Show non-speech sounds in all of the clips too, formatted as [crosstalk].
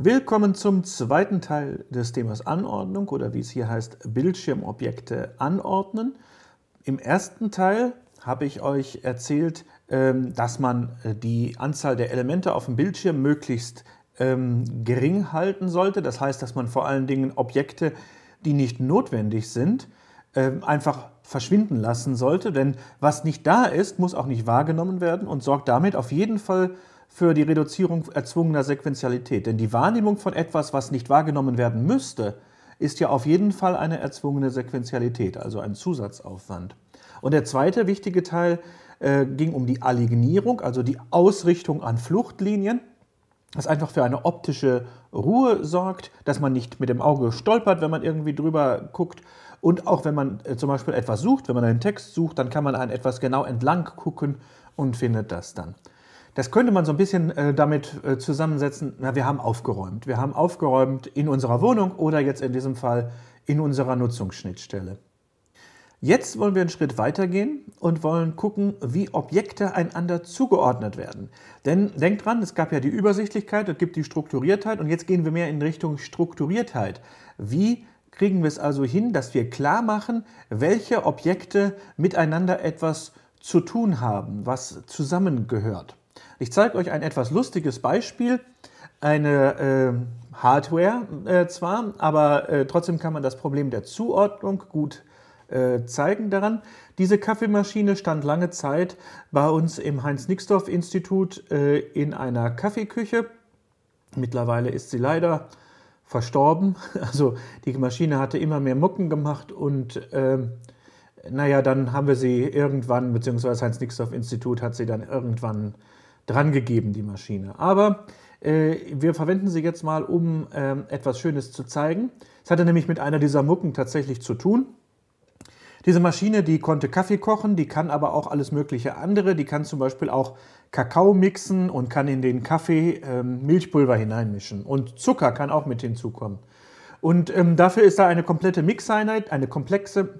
Willkommen zum zweiten Teil des Themas Anordnung oder wie es hier heißt, Bildschirmobjekte anordnen. Im ersten Teil habe ich euch erzählt, ähm, dass man äh, die Anzahl der Elemente auf dem Bildschirm möglichst ähm, gering halten sollte. Das heißt, dass man vor allen Dingen Objekte, die nicht notwendig sind, ähm, einfach verschwinden lassen sollte, denn was nicht da ist, muss auch nicht wahrgenommen werden und sorgt damit auf jeden Fall für die Reduzierung erzwungener Sequentialität. Denn die Wahrnehmung von etwas, was nicht wahrgenommen werden müsste, ist ja auf jeden Fall eine erzwungene Sequentialität, also ein Zusatzaufwand. Und der zweite wichtige Teil äh, ging um die Alignierung, also die Ausrichtung an Fluchtlinien, das einfach für eine optische Ruhe sorgt, dass man nicht mit dem Auge stolpert, wenn man irgendwie drüber guckt. Und auch wenn man äh, zum Beispiel etwas sucht, wenn man einen Text sucht, dann kann man einen etwas genau entlang gucken und findet das dann. Das könnte man so ein bisschen äh, damit äh, zusammensetzen, na, wir haben aufgeräumt. Wir haben aufgeräumt in unserer Wohnung oder jetzt in diesem Fall in unserer Nutzungsschnittstelle. Jetzt wollen wir einen Schritt weitergehen und wollen gucken, wie Objekte einander zugeordnet werden. Denn denkt dran, es gab ja die Übersichtlichkeit, es gibt die Strukturiertheit und jetzt gehen wir mehr in Richtung Strukturiertheit. Wie kriegen wir es also hin, dass wir klar machen, welche Objekte miteinander etwas zu tun haben, was zusammengehört? Ich zeige euch ein etwas lustiges Beispiel. Eine äh, Hardware äh, zwar, aber äh, trotzdem kann man das Problem der Zuordnung gut äh, zeigen daran. Diese Kaffeemaschine stand lange Zeit bei uns im Heinz-Nixdorf-Institut äh, in einer Kaffeeküche. Mittlerweile ist sie leider verstorben. [laughs] Also die Maschine hatte immer mehr Mucken gemacht und äh, naja, dann haben wir sie irgendwann, beziehungsweise Heinz-Nixdorf-Institut hat sie dann irgendwann drangegeben, die Maschine. Aber äh, wir verwenden sie jetzt mal, um äh, etwas Schönes zu zeigen. Es hatte nämlich mit einer dieser Mucken tatsächlich zu tun. Diese Maschine, die konnte Kaffee kochen, die kann aber auch alles mögliche andere. Die kann zum Beispiel auch Kakao mixen und kann in den Kaffee ähm, Milchpulver hineinmischen. Und Zucker kann auch mit hinzukommen. Und ähm, dafür ist da eine komplette Mixeinheit, eine komplexe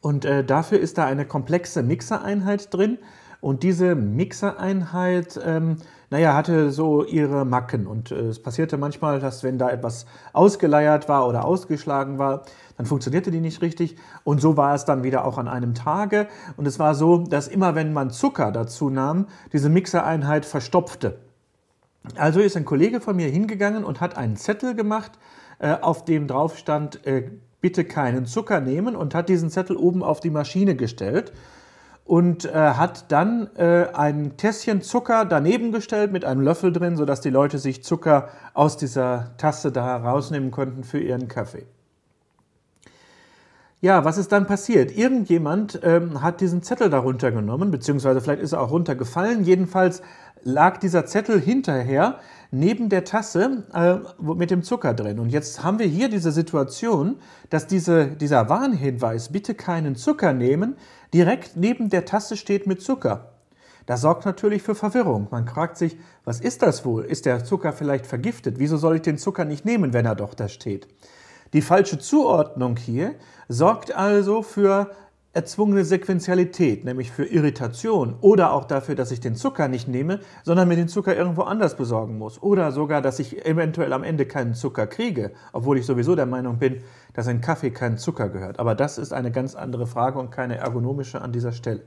und äh, dafür ist da eine komplexe Mixereinheit drin. Und diese Mixereinheit, ähm, naja, hatte so ihre Macken. Und äh, es passierte manchmal, dass wenn da etwas ausgeleiert war oder ausgeschlagen war, dann funktionierte die nicht richtig. Und so war es dann wieder auch an einem Tage. Und es war so, dass immer wenn man Zucker dazu nahm, diese Mixereinheit verstopfte. Also ist ein Kollege von mir hingegangen und hat einen Zettel gemacht, äh, auf dem drauf stand, äh, bitte keinen Zucker nehmen und hat diesen Zettel oben auf die Maschine gestellt und äh, hat dann äh, ein Tässchen Zucker daneben gestellt mit einem Löffel drin, sodass die Leute sich Zucker aus dieser Tasse da rausnehmen konnten für ihren Kaffee. Ja, was ist dann passiert? Irgendjemand ähm, hat diesen Zettel darunter genommen, beziehungsweise vielleicht ist er auch runtergefallen. Jedenfalls lag dieser Zettel hinterher neben der Tasse äh, mit dem Zucker drin. Und jetzt haben wir hier diese Situation, dass diese, dieser Warnhinweis, bitte keinen Zucker nehmen, direkt neben der Tasse steht mit Zucker. Das sorgt natürlich für Verwirrung. Man fragt sich, was ist das wohl? Ist der Zucker vielleicht vergiftet? Wieso soll ich den Zucker nicht nehmen, wenn er doch da steht? Die falsche Zuordnung hier sorgt also für erzwungene Sequenzialität, nämlich für Irritation oder auch dafür, dass ich den Zucker nicht nehme, sondern mir den Zucker irgendwo anders besorgen muss oder sogar, dass ich eventuell am Ende keinen Zucker kriege, obwohl ich sowieso der Meinung bin, dass ein Kaffee keinen Zucker gehört. Aber das ist eine ganz andere Frage und keine ergonomische an dieser Stelle.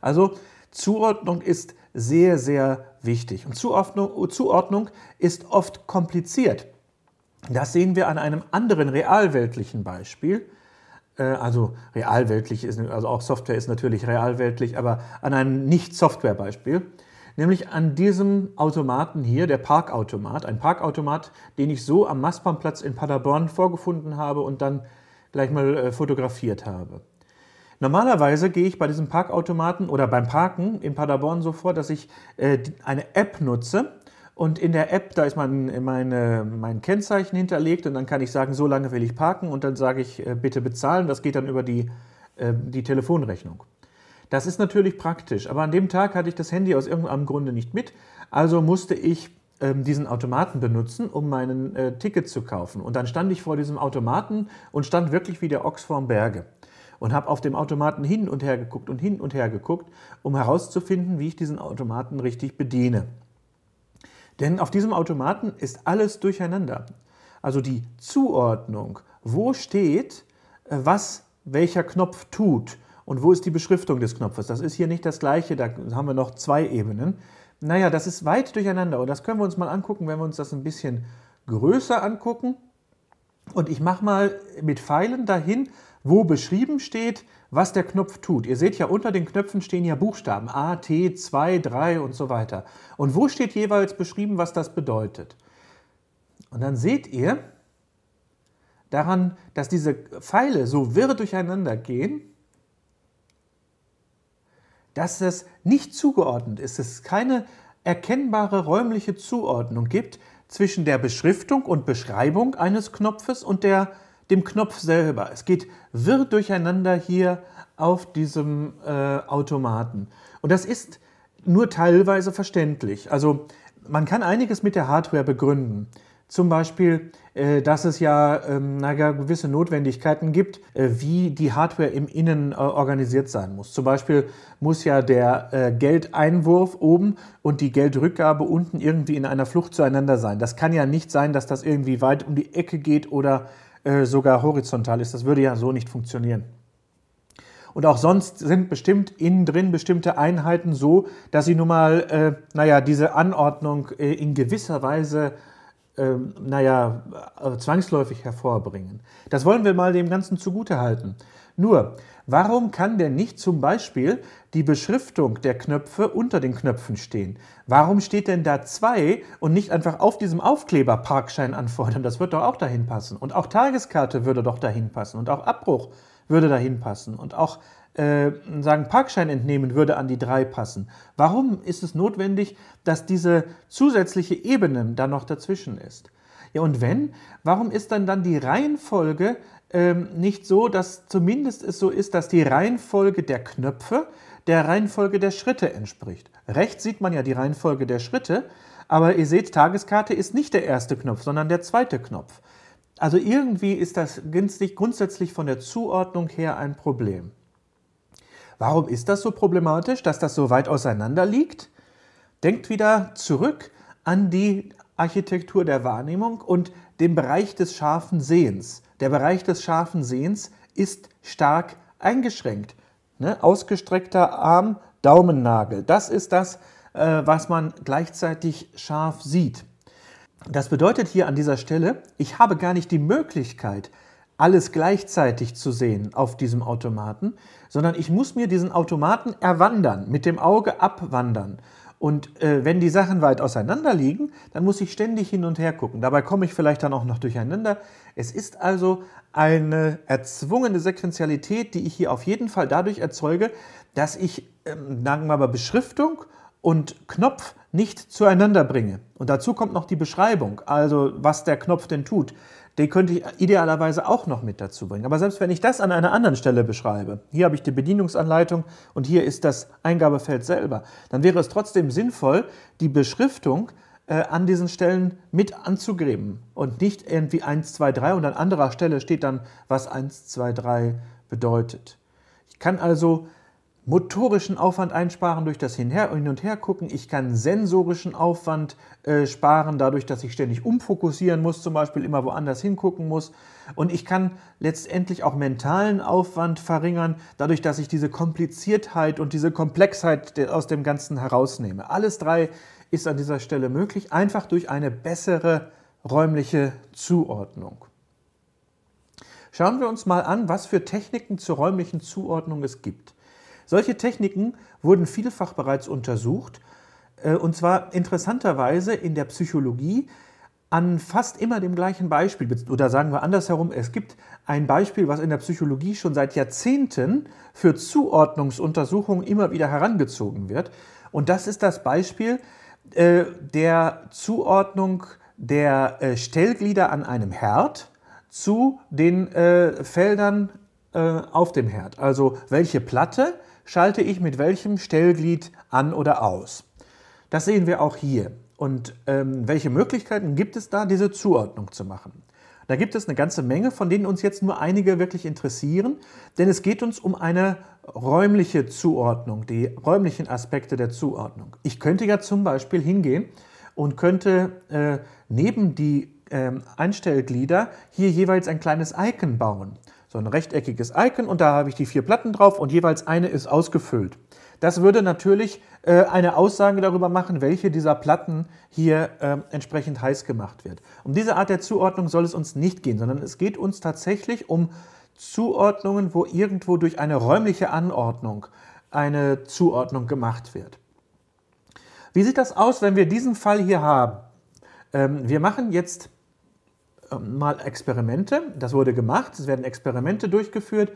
Also Zuordnung ist sehr, sehr wichtig und Zuordnung, Zuordnung ist oft kompliziert. Das sehen wir an einem anderen realweltlichen Beispiel. Äh, also realweltlich ist, also auch Software ist natürlich realweltlich, aber an einem Nicht-Software-Beispiel. Nämlich an diesem Automaten hier, der Parkautomat. Ein Parkautomat, den ich so am Mastbahnplatz in Paderborn vorgefunden habe und dann gleich mal äh, fotografiert habe. Normalerweise gehe ich bei diesem Parkautomaten oder beim Parken in Paderborn so vor, dass ich äh, eine App nutze, und in der App, da ist mein, meine, mein Kennzeichen hinterlegt und dann kann ich sagen, so lange will ich parken und dann sage ich, äh, bitte bezahlen. Das geht dann über die, ähm, die Telefonrechnung. Das ist natürlich praktisch, aber an dem Tag hatte ich das Handy aus irgendeinem Grunde nicht mit, also musste ich ähm, diesen Automaten benutzen, um mein äh, Ticket zu kaufen. Und dann stand ich vor diesem Automaten und stand wirklich wie der Ochs vorm Berge und habe auf dem Automaten hin und her geguckt und hin und her geguckt, um herauszufinden, wie ich diesen Automaten richtig bediene. Denn auf diesem Automaten ist alles durcheinander. Also die Zuordnung, wo steht, äh, was welcher Knopf tut und wo ist die Beschriftung des Knopfes. Das ist hier nicht das gleiche, da haben wir noch zwei Ebenen. Naja, das ist weit durcheinander und das können wir uns mal angucken, wenn wir uns das ein bisschen größer angucken. Und ich mache mal mit Pfeilen dahin, wo beschrieben steht, was der Knopf tut. Ihr seht ja, unter den Knöpfen stehen ja Buchstaben A, T, 2, 3 und so weiter. Und wo steht jeweils beschrieben, was das bedeutet? Und dann seht ihr daran, dass diese Pfeile so wirr durcheinander gehen, dass es nicht zugeordnet ist, dass es keine erkennbare räumliche Zuordnung gibt zwischen der Beschriftung und Beschreibung eines Knopfes und der dem Knopf selber. Es geht wirr durcheinander hier auf diesem äh, Automaten. Und das ist nur teilweise verständlich. Also man kann einiges mit der Hardware begründen. Zum Beispiel, äh, dass es ja ähm, naja, gewisse Notwendigkeiten gibt, äh, wie die Hardware im Innen äh, organisiert sein muss. Zum Beispiel muss ja der äh, Geldeinwurf oben und die Geldrückgabe unten irgendwie in einer Flucht zueinander sein. Das kann ja nicht sein, dass das irgendwie weit um die Ecke geht oder äh, sogar horizontal ist. Das würde ja so nicht funktionieren. Und auch sonst sind bestimmt innen drin bestimmte Einheiten so, dass sie nun mal, äh, naja, diese Anordnung äh, in gewisser Weise, ähm, äh, naja, zwangsläufig hervorbringen. Das wollen wir mal dem Ganzen zugutehalten. Nur, Warum kann denn nicht zum Beispiel die Beschriftung der Knöpfe unter den Knöpfen stehen? Warum steht denn da zwei und nicht einfach auf diesem Aufkleber Parkschein anfordern? Das wird doch auch dahin passen. Und auch Tageskarte würde doch dahin passen. Und auch Abbruch würde dahin passen. Und auch äh, sagen Parkschein entnehmen würde an die drei passen. Warum ist es notwendig, dass diese zusätzliche Ebene da noch dazwischen ist? Ja, und wenn, warum ist dann dann die Reihenfolge ähm, nicht so, dass zumindest es so ist, dass die Reihenfolge der Knöpfe der Reihenfolge der Schritte entspricht? Rechts sieht man ja die Reihenfolge der Schritte, aber ihr seht, Tageskarte ist nicht der erste Knopf, sondern der zweite Knopf. Also irgendwie ist das grundsätzlich von der Zuordnung her ein Problem. Warum ist das so problematisch, dass das so weit auseinander liegt? Denkt wieder zurück an die Architektur der Wahrnehmung und dem Bereich des scharfen Sehens. Der Bereich des scharfen Sehens ist stark eingeschränkt. Ne? Ausgestreckter Arm, Daumennagel. Das ist das, äh, was man gleichzeitig scharf sieht. Das bedeutet hier an dieser Stelle, ich habe gar nicht die Möglichkeit, alles gleichzeitig zu sehen auf diesem Automaten, sondern ich muss mir diesen Automaten erwandern, mit dem Auge abwandern. Und äh, wenn die Sachen weit auseinander liegen, dann muss ich ständig hin und her gucken. Dabei komme ich vielleicht dann auch noch durcheinander. Es ist also eine erzwungene Sequenzialität, die ich hier auf jeden Fall dadurch erzeuge, dass ich, ähm, sagen wir mal, Beschriftung und Knopf nicht zueinander bringe. Und dazu kommt noch die Beschreibung, also was der Knopf denn tut den könnte ich idealerweise auch noch mit dazu bringen. Aber selbst wenn ich das an einer anderen Stelle beschreibe, hier habe ich die Bedienungsanleitung und hier ist das Eingabefeld selber, dann wäre es trotzdem sinnvoll, die Beschriftung äh, an diesen Stellen mit anzugeben und nicht irgendwie 1, 2, 3 und an anderer Stelle steht dann, was 1, 2, 3 bedeutet. Ich kann also motorischen Aufwand einsparen durch das Hin, und Her gucken. Ich kann sensorischen Aufwand äh, sparen, dadurch, dass ich ständig umfokussieren muss, zum Beispiel immer woanders hingucken muss. Und ich kann letztendlich auch mentalen Aufwand verringern, dadurch, dass ich diese Kompliziertheit und diese Komplexheit aus dem Ganzen herausnehme. Alles drei ist an dieser Stelle möglich, einfach durch eine bessere räumliche Zuordnung. Schauen wir uns mal an, was für Techniken zur räumlichen Zuordnung es gibt. Solche Techniken wurden vielfach bereits untersucht, äh, und zwar interessanterweise in der Psychologie an fast immer dem gleichen Beispiel, oder sagen wir andersherum, es gibt ein Beispiel, was in der Psychologie schon seit Jahrzehnten für Zuordnungsuntersuchungen immer wieder herangezogen wird. Und das ist das Beispiel äh, der Zuordnung der äh, Stellglieder an einem Herd zu den Feldern auf dem Herd. Also welche Platte schalte ich mit welchem Stellglied an oder aus. Das sehen wir auch hier. Und ähm, welche Möglichkeiten gibt es da, diese Zuordnung zu machen? Da gibt es eine ganze Menge, von denen uns jetzt nur einige wirklich interessieren, denn es geht uns um eine räumliche Zuordnung, die räumlichen Aspekte der Zuordnung. Ich könnte ja zum Beispiel hingehen und könnte äh, neben die äh, Einstellglieder hier jeweils ein kleines Icon bauen so ein rechteckiges Icon und da habe ich die vier Platten drauf und jeweils eine ist ausgefüllt. Das würde natürlich äh, eine Aussage darüber machen, welche dieser Platten hier äh, entsprechend heiß gemacht wird. Um diese Art der Zuordnung soll es uns nicht gehen, sondern es geht uns tatsächlich um Zuordnungen, wo irgendwo durch eine räumliche Anordnung eine Zuordnung gemacht wird. Wie sieht das aus, wenn wir diesen Fall hier haben? Ähm, wir machen jetzt ähm, mal Experimente, das wurde gemacht, es werden Experimente durchgeführt,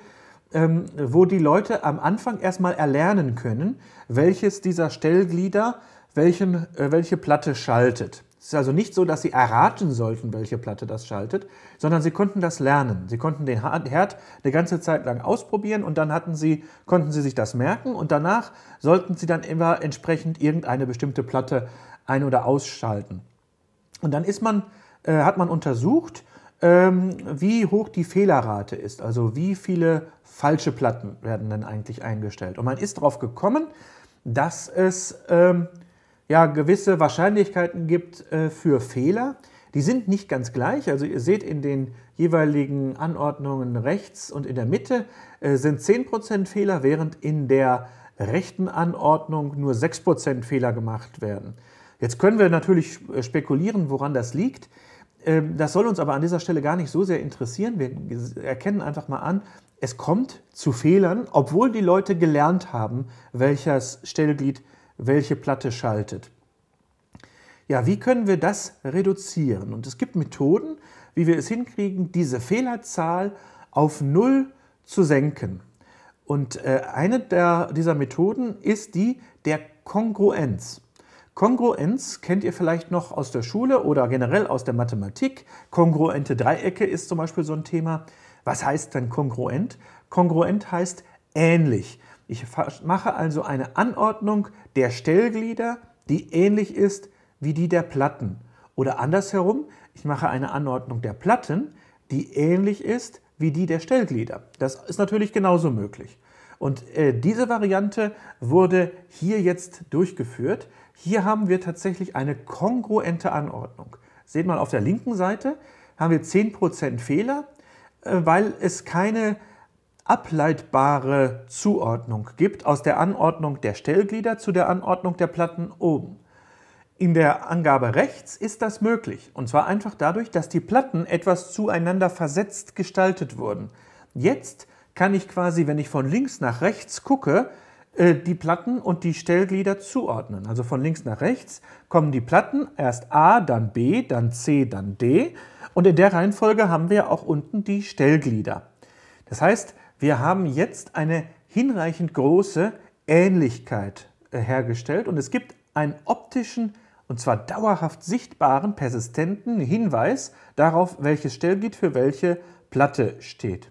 ähm, wo die Leute am Anfang erstmal erlernen können, welches dieser Stellglieder welchen, äh, welche Platte schaltet. Es ist also nicht so, dass sie erraten sollten, welche Platte das schaltet, sondern sie konnten das lernen. Sie konnten den Herd eine ganze Zeit lang ausprobieren und dann hatten sie, konnten sie sich das merken und danach sollten sie dann immer entsprechend irgendeine bestimmte Platte ein- oder ausschalten. Und dann ist man äh, hat man untersucht, ähm, wie hoch die Fehlerrate ist. Also wie viele falsche Platten werden denn eigentlich eingestellt. Und man ist darauf gekommen, dass es ähm, ja, gewisse Wahrscheinlichkeiten gibt äh, für Fehler. Die sind nicht ganz gleich. Also ihr seht in den jeweiligen Anordnungen rechts und in der Mitte äh, sind 10% Fehler, während in der rechten Anordnung nur 6% Fehler gemacht werden. Jetzt können wir natürlich äh, spekulieren, woran das liegt. Ähm, das soll uns aber an dieser Stelle gar nicht so sehr interessieren. Wir erkennen einfach mal an, es kommt zu Fehlern, obwohl die Leute gelernt haben, welches Stellglied welche Platte schaltet. Ja, wie können wir das reduzieren? Und es gibt Methoden, wie wir es hinkriegen, diese Fehlerzahl auf Null zu senken. Und äh, eine der, dieser Methoden ist die der Kongruenz. Kongruenz kennt ihr vielleicht noch aus der Schule oder generell aus der Mathematik. Kongruente Dreiecke ist zum Beispiel so ein Thema. Was heißt dann kongruent? Kongruent heißt ähnlich. Ich mache also eine Anordnung der Stellglieder, die ähnlich ist wie die der Platten. Oder andersherum, ich mache eine Anordnung der Platten, die ähnlich ist wie die der Stellglieder. Das ist natürlich genauso möglich. Und äh, diese Variante wurde hier jetzt durchgeführt. Hier haben wir tatsächlich eine kongruente Anordnung. Seht mal, auf der linken Seite haben wir 10% Fehler, äh, weil es keine ableitbare Zuordnung gibt aus der Anordnung der Stellglieder zu der Anordnung der Platten oben. In der Angabe rechts ist das möglich, und zwar einfach dadurch, dass die Platten etwas zueinander versetzt gestaltet wurden. Jetzt kann ich quasi, wenn ich von links nach rechts gucke, äh, die Platten und die Stellglieder zuordnen. Also von links nach rechts kommen die Platten, erst A, dann B, dann C, dann D. Und in der Reihenfolge haben wir auch unten die Stellglieder. Das heißt, wir haben jetzt eine hinreichend große Ähnlichkeit äh, hergestellt und es gibt einen optischen, und zwar dauerhaft sichtbaren, persistenten Hinweis darauf, welches Stellglied für welche Platte steht.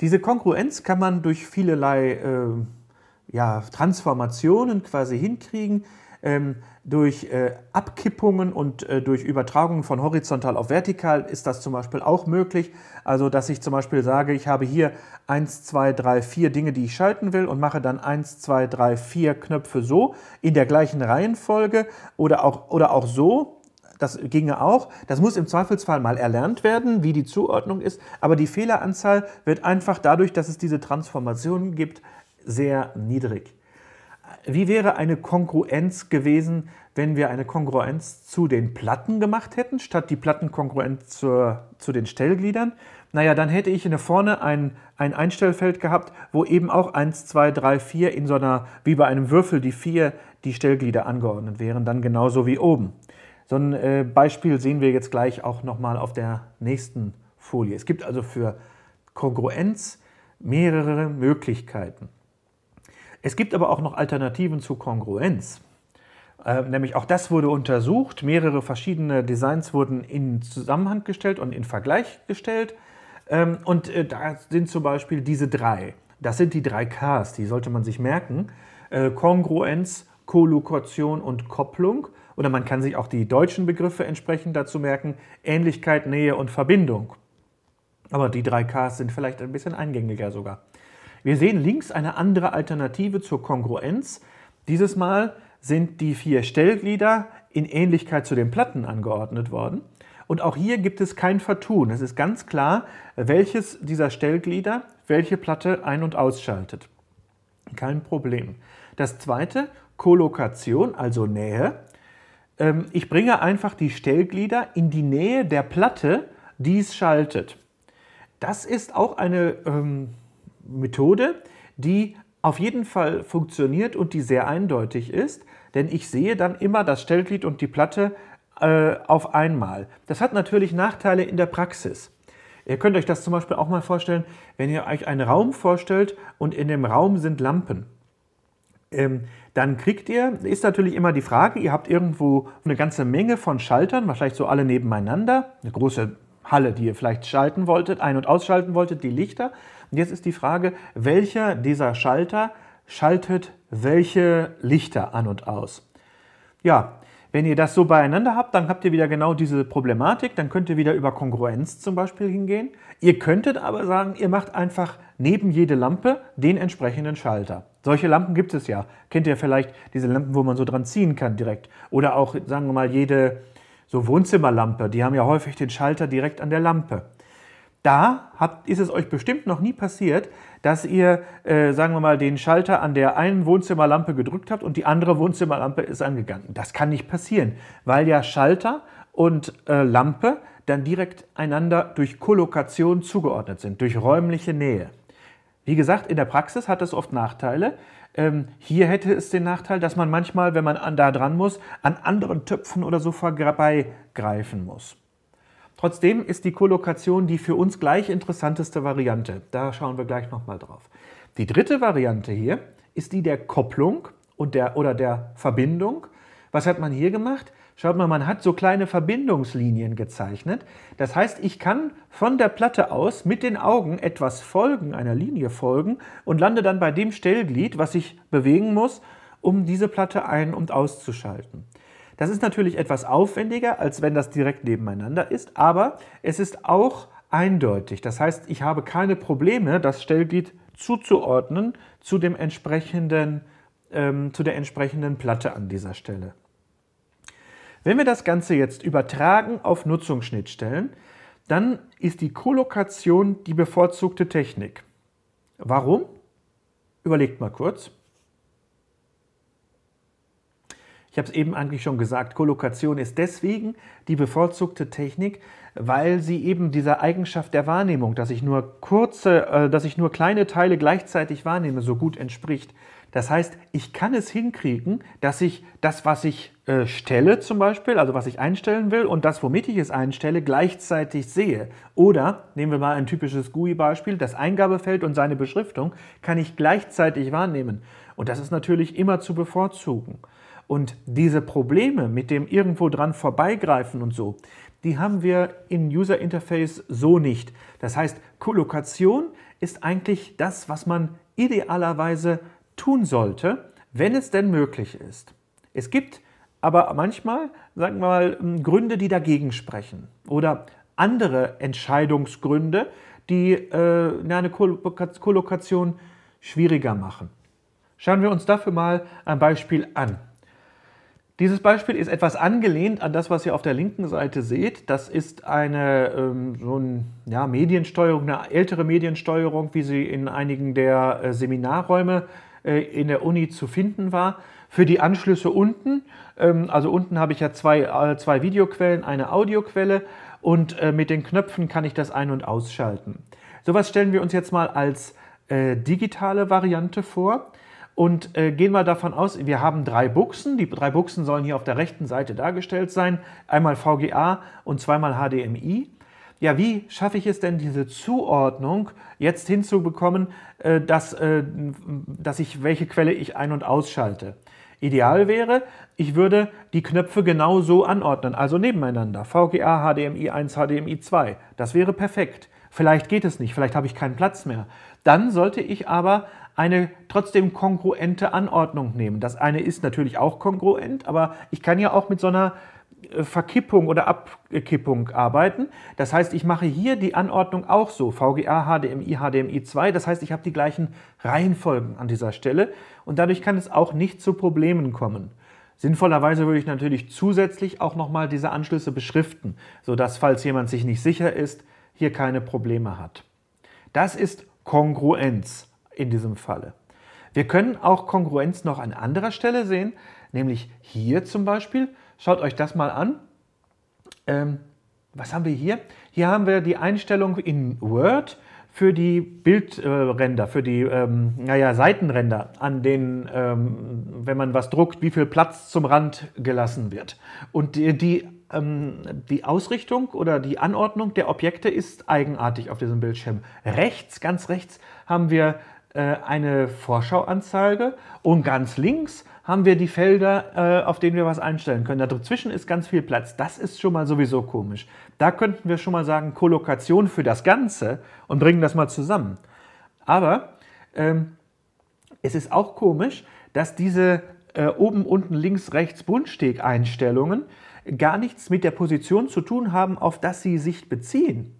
Diese Kongruenz kann man durch vielerlei äh, ja, Transformationen quasi hinkriegen, ähm, durch äh, Abkippungen und äh, durch Übertragungen von horizontal auf vertikal ist das zum Beispiel auch möglich. Also, dass ich zum Beispiel sage, ich habe hier 1, 2, 3, 4 Dinge, die ich schalten will und mache dann 1, 2, 3, 4 Knöpfe so in der gleichen Reihenfolge oder auch, oder auch so das ginge auch. Das muss im Zweifelsfall mal erlernt werden, wie die Zuordnung ist. Aber die Fehleranzahl wird einfach dadurch, dass es diese Transformationen gibt, sehr niedrig. Wie wäre eine Kongruenz gewesen, wenn wir eine Kongruenz zu den Platten gemacht hätten, statt die Platten kongruent zur, zu den Stellgliedern? Naja, dann hätte ich hier vorne ein, ein Einstellfeld gehabt, wo eben auch 1, 2, 3, 4 in so einer, wie bei einem Würfel, die 4 die Stellglieder angeordnet wären, dann genauso wie oben. So ein äh, Beispiel sehen wir jetzt gleich auch nochmal auf der nächsten Folie. Es gibt also für Kongruenz mehrere Möglichkeiten. Es gibt aber auch noch Alternativen zu Kongruenz. Äh, nämlich auch das wurde untersucht. Mehrere verschiedene Designs wurden in Zusammenhang gestellt und in Vergleich gestellt. Ähm, und äh, da sind zum Beispiel diese drei. Das sind die drei Ks, die sollte man sich merken. Kongruenz, Kollokation und Kopplung. Oder man kann sich auch die deutschen Begriffe entsprechend dazu merken. Ähnlichkeit, Nähe und Verbindung. Aber die drei Ks sind vielleicht ein bisschen eingängiger sogar. Wir sehen links eine andere Alternative zur Kongruenz. Dieses Mal sind die vier Stellglieder in Ähnlichkeit zu den Platten angeordnet worden. Und auch hier gibt es kein Vertun. Es ist ganz klar, welches dieser Stellglieder welche Platte ein- und ausschaltet. Kein Problem. Das zweite, Kollokation, also Nähe ähm, ich bringe einfach die Stellglieder in die Nähe der Platte, die es schaltet. Das ist auch eine ähm, Methode, die auf jeden Fall funktioniert und die sehr eindeutig ist, denn ich sehe dann immer das Stellglied und die Platte äh, auf einmal. Das hat natürlich Nachteile in der Praxis. Ihr könnt euch das zum Beispiel auch mal vorstellen, wenn ihr euch einen Raum vorstellt und in dem Raum sind Lampen ähm, dann kriegt ihr, ist natürlich immer die Frage, ihr habt irgendwo eine ganze Menge von Schaltern, wahrscheinlich so alle nebeneinander, eine große Halle, die ihr vielleicht schalten wolltet, ein- und ausschalten wolltet, die Lichter. Und jetzt ist die Frage, welcher dieser Schalter schaltet welche Lichter an und aus? Ja, wenn ihr das so beieinander habt, dann habt ihr wieder genau diese Problematik. Dann könnt ihr wieder über Kongruenz zum Beispiel hingehen. Ihr könntet aber sagen, ihr macht einfach neben jede Lampe den entsprechenden Schalter. Solche Lampen gibt es ja. Kennt ihr vielleicht diese Lampen, wo man so dran ziehen kann direkt? Oder auch, sagen wir mal, jede so Wohnzimmerlampe. Die haben ja häufig den Schalter direkt an der Lampe. Da habt, ist es euch bestimmt noch nie passiert, dass ihr, äh, sagen wir mal, den Schalter an der einen Wohnzimmerlampe gedrückt habt und die andere Wohnzimmerlampe ist angegangen. Das kann nicht passieren, weil ja Schalter und äh, Lampe dann direkt einander durch Kollokation zugeordnet sind, durch räumliche Nähe. Wie gesagt, in der Praxis hat das oft Nachteile. Ähm, hier hätte es den Nachteil, dass man manchmal, wenn man an, da dran muss, an anderen Töpfen oder so vorbeigreifen muss. Trotzdem ist die Kollokation die für uns gleich interessanteste Variante. Da schauen wir gleich nochmal drauf. Die dritte Variante hier ist die der Kopplung und der, oder der Verbindung. Was hat man hier gemacht? Schaut mal, man hat so kleine Verbindungslinien gezeichnet. Das heißt, ich kann von der Platte aus mit den Augen etwas folgen, einer Linie folgen und lande dann bei dem Stellglied, was ich bewegen muss, um diese Platte ein- und auszuschalten. Das ist natürlich etwas aufwendiger, als wenn das direkt nebeneinander ist, aber es ist auch eindeutig. Das heißt, ich habe keine Probleme, das Stellglied zuzuordnen zu, dem entsprechenden, ähm, zu der entsprechenden Platte an dieser Stelle. Wenn wir das Ganze jetzt übertragen auf Nutzungsschnittstellen, dann ist die Kolokation die bevorzugte Technik. Warum? Überlegt mal kurz. Ich habe es eben eigentlich schon gesagt, Kolokation ist deswegen die bevorzugte Technik, weil sie eben dieser Eigenschaft der Wahrnehmung, dass ich nur kurze, äh, dass ich nur kleine Teile gleichzeitig wahrnehme, so gut entspricht. Das heißt, ich kann es hinkriegen, dass ich das, was ich äh, stelle zum Beispiel, also was ich einstellen will und das, womit ich es einstelle, gleichzeitig sehe. Oder nehmen wir mal ein typisches GUI-Beispiel, das Eingabefeld und seine Beschriftung kann ich gleichzeitig wahrnehmen. Und das ist natürlich immer zu bevorzugen. Und diese Probleme mit dem irgendwo dran vorbeigreifen und so, die haben wir im User Interface so nicht. Das heißt, Kollokation ist eigentlich das, was man idealerweise tun sollte, wenn es denn möglich ist. Es gibt aber manchmal, sagen wir mal, ähm, Gründe, die dagegen sprechen oder andere Entscheidungsgründe, die äh, eine Kollokation schwieriger machen. Schauen wir uns dafür mal ein Beispiel an. Dieses Beispiel ist etwas angelehnt an das, was ihr auf der linken Seite seht. Das ist eine ähm, so ein, ja, Mediensteuerung, eine ältere Mediensteuerung, wie sie in einigen der äh, Seminarräume äh, in der Uni zu finden war. Für die Anschlüsse unten, ähm, also unten habe ich ja zwei, äh, zwei Videoquellen, eine Audioquelle und äh, mit den Knöpfen kann ich das ein- und ausschalten. Sowas stellen wir uns jetzt mal als äh, digitale Variante vor und äh, gehen mal davon aus, wir haben drei Buchsen. Die drei Buchsen sollen hier auf der rechten Seite dargestellt sein. Einmal VGA und zweimal HDMI. Ja, wie schaffe ich es denn, diese Zuordnung jetzt hinzubekommen, äh, dass, äh, dass ich welche Quelle ich ein- und ausschalte? Ideal wäre, ich würde die Knöpfe genau so anordnen, also nebeneinander. VGA, HDMI 1, HDMI 2. Das wäre perfekt. Vielleicht geht es nicht, vielleicht habe ich keinen Platz mehr. Dann sollte ich aber eine trotzdem kongruente Anordnung nehmen. Das eine ist natürlich auch kongruent, aber ich kann ja auch mit so einer äh, Verkippung oder Abkippung arbeiten. Das heißt, ich mache hier die Anordnung auch so, VGA, HDMI, HDMI 2. Das heißt, ich habe die gleichen Reihenfolgen an dieser Stelle und dadurch kann es auch nicht zu Problemen kommen. Sinnvollerweise würde ich natürlich zusätzlich auch nochmal diese Anschlüsse beschriften, sodass, falls jemand sich nicht sicher ist, hier keine Probleme hat. Das ist Kongruenz in diesem Falle. Wir können auch Kongruenz noch an anderer Stelle sehen, nämlich hier zum Beispiel. Schaut euch das mal an. Ähm, was haben wir hier? Hier haben wir die Einstellung in Word für die Bildränder, für die ähm, naja, Seitenränder, an denen, ähm, wenn man was druckt, wie viel Platz zum Rand gelassen wird. Und die, die, ähm, die Ausrichtung oder die Anordnung der Objekte ist eigenartig auf diesem Bildschirm. Rechts, ganz rechts, haben wir äh, eine Vorschauanzeige und ganz links haben wir die Felder, äh, auf denen wir was einstellen können. Dazwischen ist ganz viel Platz. Das ist schon mal sowieso komisch. Da könnten wir schon mal sagen, Kollokation für das Ganze und bringen das mal zusammen. Aber ähm, es ist auch komisch, dass diese äh, oben, unten, links, rechts Buntsteg-Einstellungen gar nichts mit der Position zu tun haben, auf das sie sich beziehen.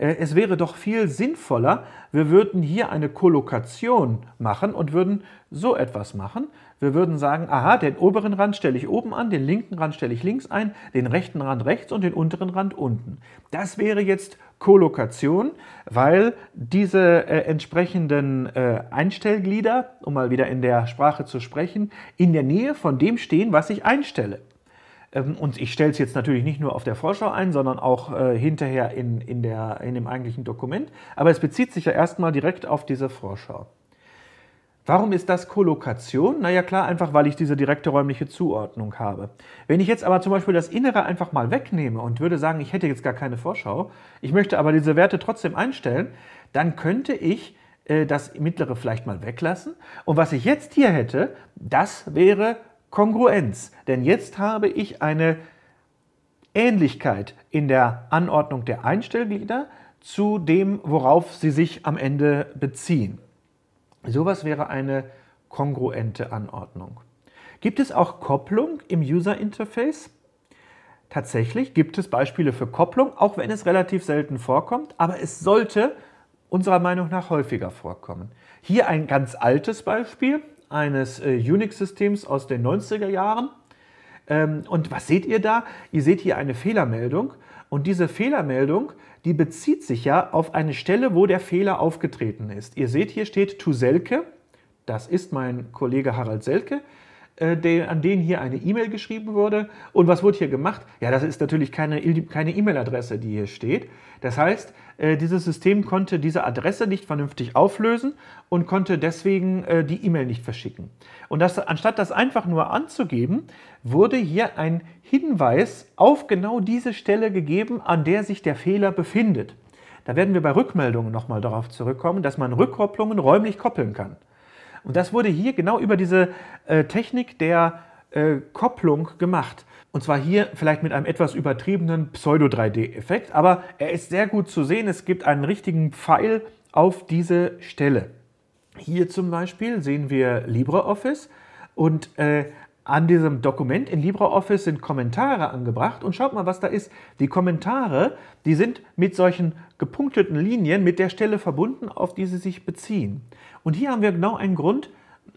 Äh, es wäre doch viel sinnvoller, wir würden hier eine Kollokation machen und würden so etwas machen. Wir würden sagen, aha, den oberen Rand stelle ich oben an, den linken Rand stelle ich links ein, den rechten Rand rechts und den unteren Rand unten. Das wäre jetzt Kollokation, weil diese äh, entsprechenden äh, Einstellglieder, um mal wieder in der Sprache zu sprechen, in der Nähe von dem stehen, was ich einstelle. Ähm, und ich stelle es jetzt natürlich nicht nur auf der Vorschau ein, sondern auch äh, hinterher in, in, der, in dem eigentlichen Dokument. Aber es bezieht sich ja erstmal direkt auf diese Vorschau. Warum ist das Kollokation? Naja klar, einfach weil ich diese direkte räumliche Zuordnung habe. Wenn ich jetzt aber zum Beispiel das Innere einfach mal wegnehme und würde sagen, ich hätte jetzt gar keine Vorschau, ich möchte aber diese Werte trotzdem einstellen, dann könnte ich äh, das Mittlere vielleicht mal weglassen. Und was ich jetzt hier hätte, das wäre Kongruenz. Denn jetzt habe ich eine Ähnlichkeit in der Anordnung der Einstellglieder zu dem, worauf sie sich am Ende beziehen. Sowas wäre eine kongruente Anordnung. Gibt es auch Kopplung im User Interface? Tatsächlich gibt es Beispiele für Kopplung, auch wenn es relativ selten vorkommt, aber es sollte unserer Meinung nach häufiger vorkommen. Hier ein ganz altes Beispiel, eines äh, Unix-Systems aus den 90er Jahren. Ähm, und was seht ihr da? Ihr seht hier eine Fehlermeldung. Und diese Fehlermeldung, die bezieht sich ja auf eine Stelle, wo der Fehler aufgetreten ist. Ihr seht, hier steht to Selke. Das ist mein Kollege Harald Selke. Äh, den, an den hier eine E-Mail geschrieben wurde. Und was wurde hier gemacht? Ja, das ist natürlich keine, E-Mail-Adresse, die hier steht. Das heißt, äh, dieses System konnte diese Adresse nicht vernünftig auflösen und konnte deswegen äh, die E-Mail nicht verschicken. Und das, anstatt das einfach nur anzugeben, wurde hier ein Hinweis auf genau diese Stelle gegeben, an der sich der Fehler befindet. Da werden wir bei Rückmeldungen nochmal darauf zurückkommen, dass man Rückkopplungen räumlich koppeln kann. Und das wurde hier genau über diese äh, Technik der äh, Kopplung gemacht. Und zwar hier vielleicht mit einem etwas übertriebenen Pseudo-3D-Effekt, aber er ist sehr gut zu sehen. Es gibt einen richtigen Pfeil auf diese Stelle. Hier zum Beispiel sehen wir LibreOffice und äh, an diesem Dokument in LibreOffice sind Kommentare angebracht und schaut mal, was da ist. Die Kommentare, die sind mit solchen gepunkteten Linien mit der Stelle verbunden, auf die sie sich beziehen. Und hier haben wir genau einen Grund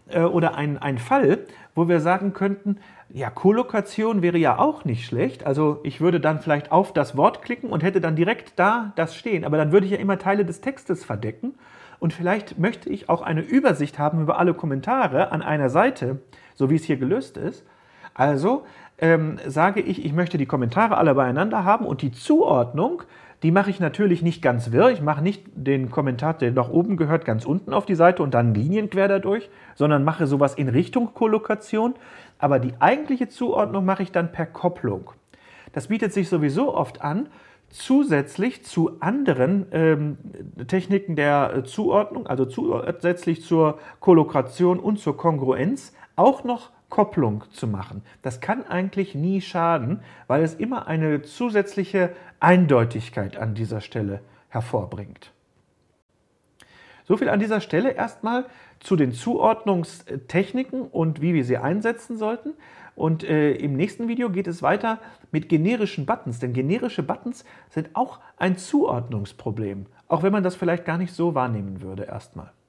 äh, oder einen, einen Fall, wo wir sagen könnten, ja, Kollokation wäre ja auch nicht schlecht. Also ich würde dann vielleicht auf das Wort klicken und hätte dann direkt da das stehen. Aber dann würde ich ja immer Teile des Textes verdecken. Und vielleicht möchte ich auch eine Übersicht haben über alle Kommentare an einer Seite so wie es hier gelöst ist. Also ähm, sage ich, ich möchte die Kommentare alle beieinander haben und die Zuordnung, die mache ich natürlich nicht ganz wirr. Ich mache nicht den Kommentar, der nach oben gehört, ganz unten auf die Seite und dann Linien quer dadurch, sondern mache sowas in Richtung Kollokation. Aber die eigentliche Zuordnung mache ich dann per Kopplung. Das bietet sich sowieso oft an, zusätzlich zu anderen ähm, Techniken der Zuordnung, also zusätzlich zur Kollokation und zur Kongruenz, auch noch Kopplung zu machen. Das kann eigentlich nie schaden, weil es immer eine zusätzliche Eindeutigkeit an dieser Stelle hervorbringt. So viel an dieser Stelle erstmal zu den Zuordnungstechniken und wie wir sie einsetzen sollten. Und äh, im nächsten Video geht es weiter mit generischen Buttons, denn generische Buttons sind auch ein Zuordnungsproblem, auch wenn man das vielleicht gar nicht so wahrnehmen würde erstmal.